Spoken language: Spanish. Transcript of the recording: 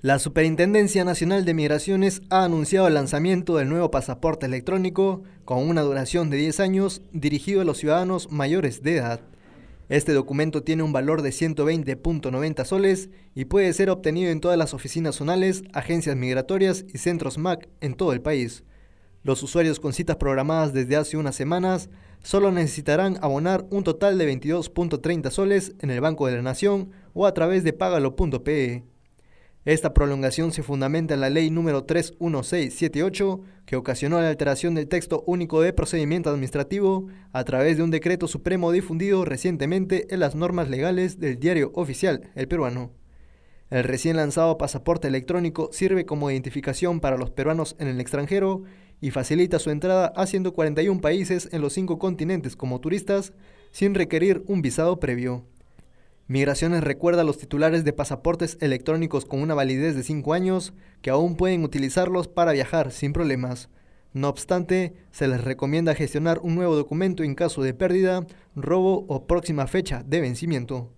La Superintendencia Nacional de Migraciones ha anunciado el lanzamiento del nuevo pasaporte electrónico con una duración de 10 años dirigido a los ciudadanos mayores de edad. Este documento tiene un valor de 120.90 soles y puede ser obtenido en todas las oficinas zonales, agencias migratorias y centros MAC en todo el país. Los usuarios con citas programadas desde hace unas semanas solo necesitarán abonar un total de 22.30 soles en el Banco de la Nación o a través de pagalo.pe. Esta prolongación se fundamenta en la ley número 31678, que ocasionó la alteración del texto único de procedimiento administrativo a través de un decreto supremo difundido recientemente en las normas legales del diario oficial El Peruano. El recién lanzado pasaporte electrónico sirve como identificación para los peruanos en el extranjero y facilita su entrada a 141 países en los cinco continentes como turistas sin requerir un visado previo. Migraciones recuerda a los titulares de pasaportes electrónicos con una validez de 5 años que aún pueden utilizarlos para viajar sin problemas. No obstante, se les recomienda gestionar un nuevo documento en caso de pérdida, robo o próxima fecha de vencimiento.